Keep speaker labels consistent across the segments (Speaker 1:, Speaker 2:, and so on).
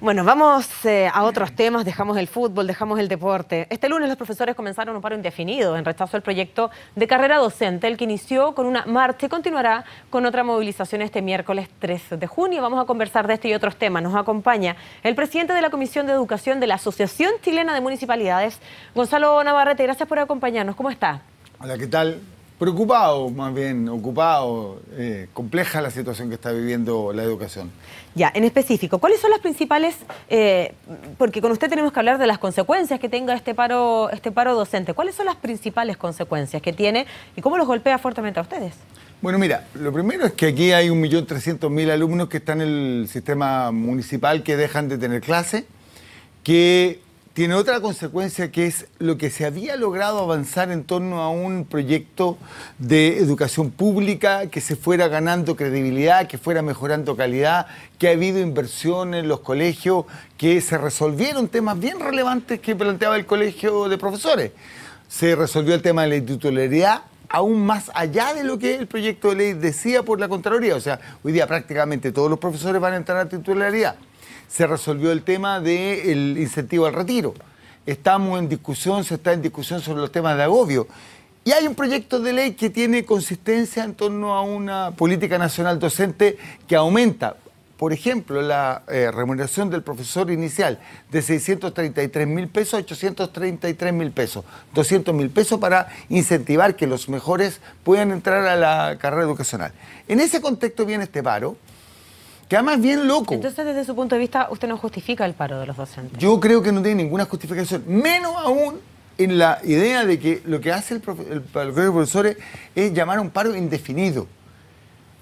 Speaker 1: Bueno, vamos eh, a otros temas, dejamos el fútbol, dejamos el deporte. Este lunes los profesores comenzaron un paro indefinido en rechazo al proyecto de carrera docente, el que inició con una marcha y continuará con otra movilización este miércoles 13 de junio. Vamos a conversar de este y otros temas. Nos acompaña el presidente de la Comisión de Educación de la Asociación Chilena de Municipalidades, Gonzalo Navarrete. Gracias por acompañarnos. ¿Cómo está?
Speaker 2: Hola, ¿qué tal? Preocupado, más bien, ocupado, eh, compleja la situación que está viviendo la educación. Ya, en específico, ¿cuáles son las principales? Eh, porque con usted tenemos que hablar de las consecuencias que tenga
Speaker 1: este paro, este paro docente. ¿Cuáles son las principales consecuencias que tiene y cómo los golpea fuertemente a ustedes?
Speaker 2: Bueno, mira, lo primero es que aquí hay 1.300.000 alumnos que están en el sistema municipal que dejan de tener clase, que tiene otra consecuencia que es lo que se había logrado avanzar en torno a un proyecto de educación pública que se fuera ganando credibilidad, que fuera mejorando calidad, que ha habido inversión en los colegios, que se resolvieron temas bien relevantes que planteaba el colegio de profesores. Se resolvió el tema de la titularidad aún más allá de lo que el proyecto de ley decía por la Contraloría. O sea, hoy día prácticamente todos los profesores van a entrar a titularidad se resolvió el tema del incentivo al retiro. Estamos en discusión, se está en discusión sobre los temas de agobio. Y hay un proyecto de ley que tiene consistencia en torno a una política nacional docente que aumenta, por ejemplo, la eh, remuneración del profesor inicial de 633 mil pesos a 833 mil pesos, 200 mil pesos para incentivar que los mejores puedan entrar a la carrera educacional. En ese contexto viene este paro que más bien loco. Entonces,
Speaker 1: desde su punto de vista, usted no justifica el paro de los docentes.
Speaker 2: Yo creo que no tiene ninguna justificación, menos aún en la idea de que lo que hace el, de profesores es llamar a un paro indefinido.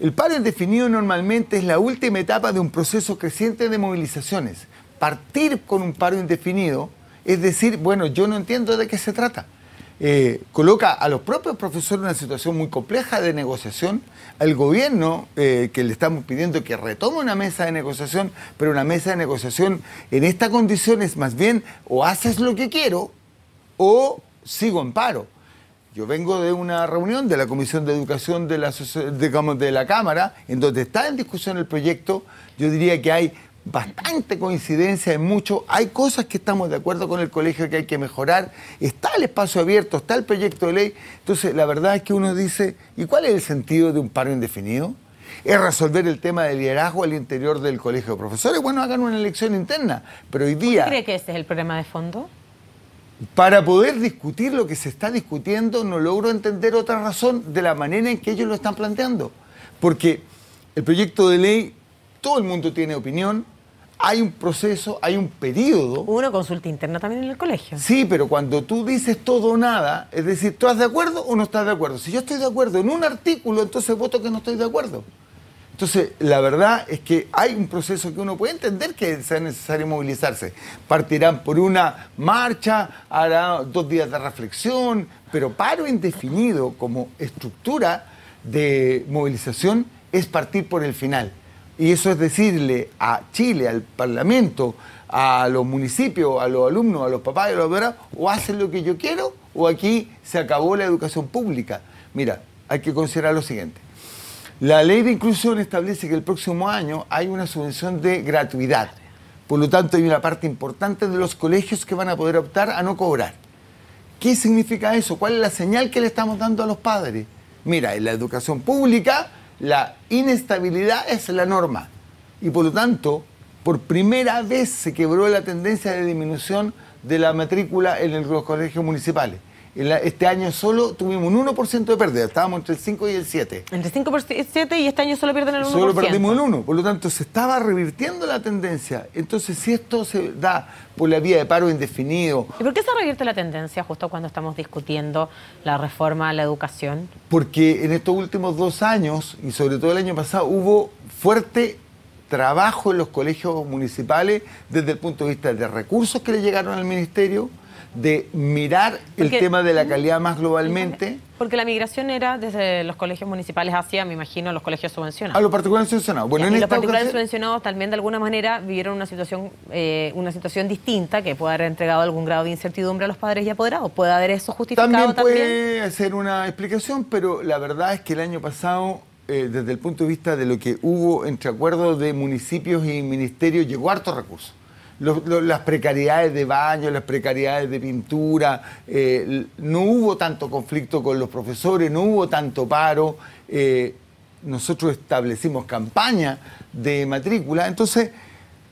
Speaker 2: El paro indefinido normalmente es la última etapa de un proceso creciente de movilizaciones. Partir con un paro indefinido es decir, bueno, yo no entiendo de qué se trata. Eh, coloca a los propios profesores en una situación muy compleja de negociación, al gobierno eh, que le estamos pidiendo que retome una mesa de negociación, pero una mesa de negociación en esta condición es más bien o haces lo que quiero o sigo en paro. Yo vengo de una reunión de la Comisión de Educación de la, de la Cámara, en donde está en discusión el proyecto. Yo diría que hay bastante coincidencia en mucho. Hay cosas que estamos de acuerdo con el colegio que hay que mejorar. Está el espacio abierto, está el proyecto de ley. Entonces, la verdad es que uno dice, ¿y cuál es el sentido de un paro indefinido? ¿Es resolver el tema del liderazgo al interior del colegio de profesores? Bueno, hagan una elección interna, pero hoy día...
Speaker 1: ¿Cree que ese es el problema de fondo?
Speaker 2: Para poder discutir lo que se está discutiendo, no logro entender otra razón de la manera en que ellos lo están planteando. Porque el proyecto de ley, todo el mundo tiene opinión, hay un proceso, hay un periodo. Uno una consulta interna también en el colegio. Sí, pero cuando tú dices todo o nada, es decir, ¿tú estás de acuerdo o no estás de acuerdo? Si yo estoy de acuerdo en un artículo, entonces voto que no estoy de acuerdo. Entonces, la verdad es que hay un proceso que uno puede entender que sea necesario movilizarse. Partirán por una marcha, hará dos días de reflexión, pero paro indefinido como estructura de movilización es partir por el final y eso es decirle a Chile, al Parlamento, a los municipios, a los alumnos, a los papás y a los o hacen lo que yo quiero o aquí se acabó la educación pública. Mira, hay que considerar lo siguiente. La ley de inclusión establece que el próximo año hay una subvención de gratuidad. Por lo tanto, hay una parte importante de los colegios que van a poder optar a no cobrar. ¿Qué significa eso? ¿Cuál es la señal que le estamos dando a los padres? Mira, en la educación pública la inestabilidad es la norma. Y por lo tanto, por primera vez se quebró la tendencia de disminución de la matrícula en los colegios municipales. Este año solo tuvimos un 1% de pérdida, estábamos entre el 5 y el 7. Entre
Speaker 1: 5 y 7 y este año solo pierden el 1%. Solo perdimos
Speaker 2: el 1, por lo tanto se estaba revirtiendo la tendencia. Entonces, si esto se da por la vía de paro indefinido...
Speaker 1: ¿Y por qué se revierte la tendencia justo cuando estamos discutiendo la reforma a la educación?
Speaker 2: Porque en estos últimos dos años, y sobre todo el año pasado, hubo fuerte trabajo en los colegios municipales desde el punto de vista de recursos que le llegaron al ministerio, de mirar el tema de la calidad más globalmente.
Speaker 1: Porque la migración era desde los colegios municipales hacia, me imagino, los colegios subvencionados. A los
Speaker 2: particulares subvencionados. Bueno, y los particulares
Speaker 1: subvencionados también de alguna manera vivieron una situación, eh, una situación distinta que puede haber entregado algún grado de incertidumbre a los padres y apoderados. Puede haber eso justificado también. Puede
Speaker 2: hacer una explicación, pero la verdad es que el año pasado eh, desde el punto de vista de lo que hubo entre acuerdos de municipios y ministerios, llegó harto recursos las precariedades de baño, las precariedades de pintura, eh, no hubo tanto conflicto con los profesores, no hubo tanto paro. Eh, nosotros establecimos campaña de matrícula. Entonces,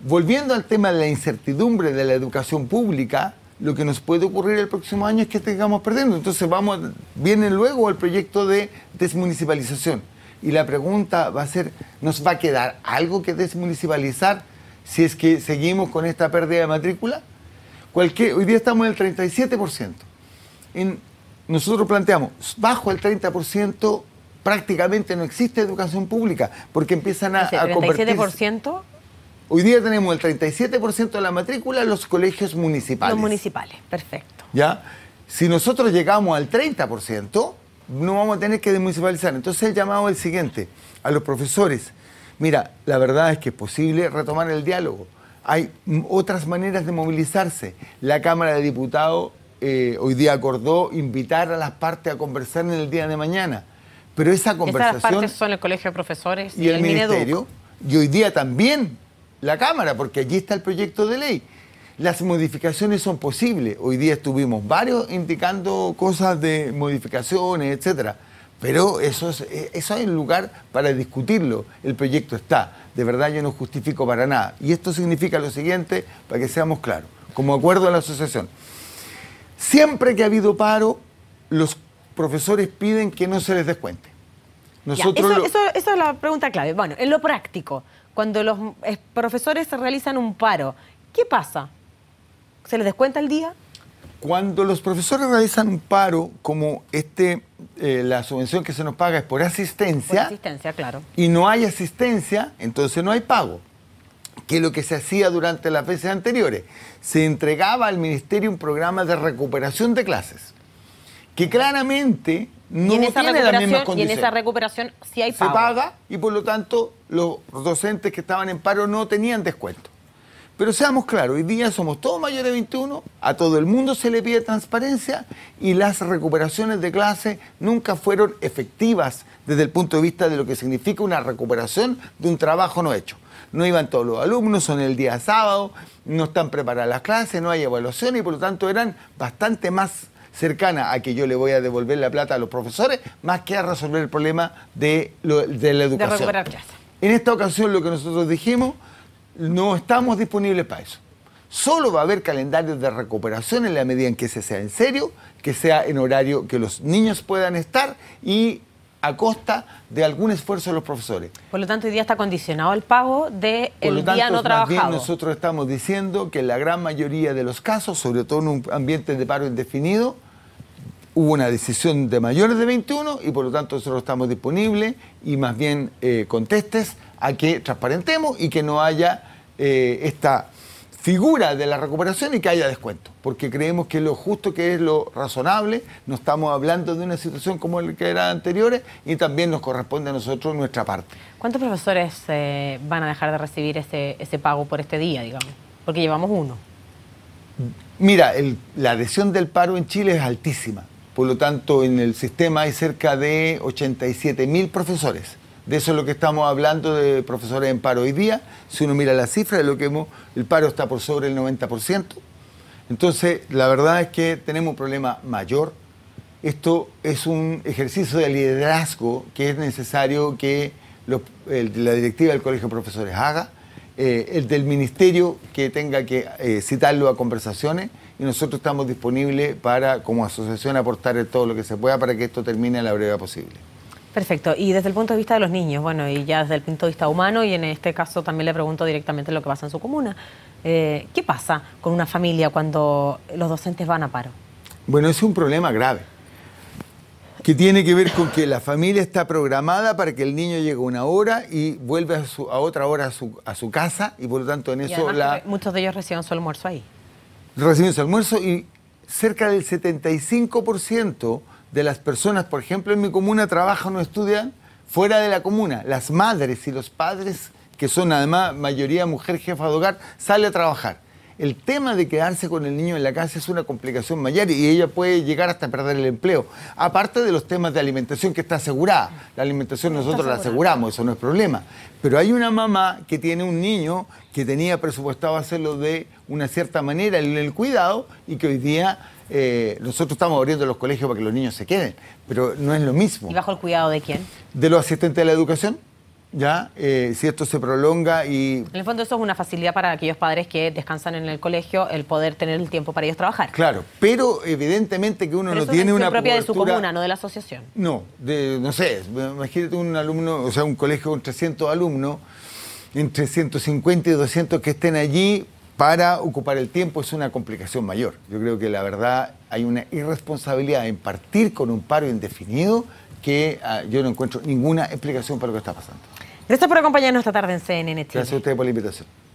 Speaker 2: volviendo al tema de la incertidumbre de la educación pública, lo que nos puede ocurrir el próximo año es que estemos perdiendo. Entonces, vamos, viene luego el proyecto de desmunicipalización. Y la pregunta va a ser, ¿nos va a quedar algo que desmunicipalizar? si es que seguimos con esta pérdida de matrícula? hoy día estamos en el 37%. En, nosotros planteamos, bajo el 30% prácticamente no existe educación pública, porque empiezan a, a convertirse...
Speaker 1: ¿37%?
Speaker 2: Hoy día tenemos el 37% de la matrícula en los colegios municipales. Los municipales, perfecto. ¿Ya? Si nosotros llegamos al 30%, no vamos a tener que desmunicipalizar. Entonces el llamado es el siguiente, a los profesores, mira, la verdad es que es posible retomar el diálogo. Hay otras maneras de movilizarse. La Cámara de Diputados eh, hoy día acordó invitar a las partes a conversar en el día de mañana. Pero esa conversación... Las partes
Speaker 1: son el Colegio de Profesores y, el, Ministerio.
Speaker 2: Y hoy día también la Cámara, porque allí está el proyecto de ley. Las modificaciones son posibles. Hoy día estuvimos varios indicando cosas de modificaciones, etcétera. Pero eso es, eh, eso es el lugar para discutirlo. El proyecto está. De verdad yo no justifico para nada. Y esto significa lo siguiente, para que seamos claros, como acuerdo a la asociación. Siempre que ha habido paro, los profesores piden que no se les descuente. Nosotros eso,
Speaker 1: eso, es la pregunta clave. Bueno, en lo práctico, cuando los eh, profesores realizan un paro, ¿qué pasa? ¿Se les descuenta el día?
Speaker 2: Cuando los profesores realizan un paro, como este, eh, la subvención que se nos paga es por asistencia. claro. Y no hay asistencia, entonces no hay pago. Que es lo que se hacía durante las veces anteriores. Se entregaba al ministerio un programa de recuperación de clases. Que claramente no tiene Y en esa
Speaker 1: recuperación sí hay pago. Se paga
Speaker 2: y por lo tanto los docentes que estaban en paro no tenían descuento. Pero seamos claros, hoy día somos todos mayores de 21, a todo el mundo se le pide transparencia y las recuperaciones de clase nunca fueron efectivas desde el punto de vista de lo que significa una recuperación de un trabajo no hecho. No iban todos los alumnos, son el día sábado, no están preparadas las clases, no hay evaluación y por lo tanto eran bastante más cercanas a que yo le voy a devolver la plata a los profesores, más que a resolver el problema de, la educación. De recuperar En esta ocasión lo que nosotros dijimos no estamos disponibles para eso. Solo va a haber calendarios de recuperación en la medida en que se sea en serio, que sea en horario que los niños puedan estar y a costa de algún esfuerzo de los profesores.
Speaker 1: Por lo tanto, hoy día está condicionado el pago de día no trabajado.
Speaker 2: nosotros estamos diciendo que en la gran mayoría de los casos, sobre todo en un ambiente de paro indefinido, hubo una decisión de mayores de 21 y por lo tanto nosotros estamos disponibles y más bien eh, contestes a que transparentemos y que no haya eh, esta figura de la recuperación y que haya descuento, porque creemos que lo justo, que es lo razonable, no estamos hablando de una situación como la que era anteriores y también nos corresponde a nosotros nuestra parte.
Speaker 1: ¿Cuántos profesores eh, van a dejar de recibir ese, pago por este día, digamos? Porque llevamos uno.
Speaker 2: Mira, la adhesión del paro en Chile es altísima, por lo tanto en el sistema hay cerca de 87 mil profesores de eso es lo que estamos hablando de profesores en paro hoy día. Si uno mira las cifras, lo que hemos, el paro está por sobre el 90%. Entonces, la verdad es que tenemos un problema mayor. Esto es un ejercicio de liderazgo que es necesario que la directiva del Colegio de Profesores haga, eh, el del Ministerio que tenga que eh, citarlo a conversaciones y nosotros estamos disponibles para, como asociación, aportar todo lo que se pueda para que esto termine a la brevedad posible.
Speaker 1: Perfecto. Y desde el punto de vista de los niños, bueno, y ya desde el punto de vista humano, y en este caso también le pregunto directamente lo que pasa en su comuna. Eh, ¿Qué pasa con una familia cuando los docentes van a paro?
Speaker 2: Bueno, es un problema grave, que tiene que ver con que la familia está programada para que el niño llegue una hora y vuelve a, otra hora a su, casa, y por lo tanto en eso la...
Speaker 1: Muchos de ellos reciben su almuerzo ahí.
Speaker 2: Reciben su almuerzo y cerca del 75% de las personas, por ejemplo, en mi comuna trabajan o estudian fuera de la comuna. Las madres y los padres, que son además mayoría mujer jefa de hogar, sale a trabajar. El tema de quedarse con el niño en la casa es una complicación mayor y ella puede llegar hasta perder el empleo. Aparte de los temas de alimentación que está asegurada. La alimentación nosotros la aseguramos, eso no es problema. Pero hay una mamá que tiene un niño que tenía presupuestado hacerlo de una cierta manera en el cuidado y que hoy día eh, nosotros estamos abriendo los colegios para que los niños se queden, pero no es lo mismo. ¿Y bajo el cuidado de quién? De los asistentes de la educación. ¿ya? Eh, si esto se prolonga y...
Speaker 1: En el fondo eso es una facilidad para aquellos padres que descansan en el colegio, el poder tener el tiempo para ellos trabajar. Claro,
Speaker 2: pero evidentemente que uno no tiene una propia de su comuna,
Speaker 1: no de la asociación.
Speaker 2: No, de, no sé, imagínate un alumno, o sea, un colegio con 300 alumnos, entre 150 y 200 que estén allí para ocupar el tiempo es una complicación mayor. Yo creo que la verdad hay una irresponsabilidad en partir con un paro indefinido que ah, yo no encuentro ninguna explicación para lo que está pasando. Gracias por acompañarnos esta tarde en CNN Gracias a ustedes por la invitación.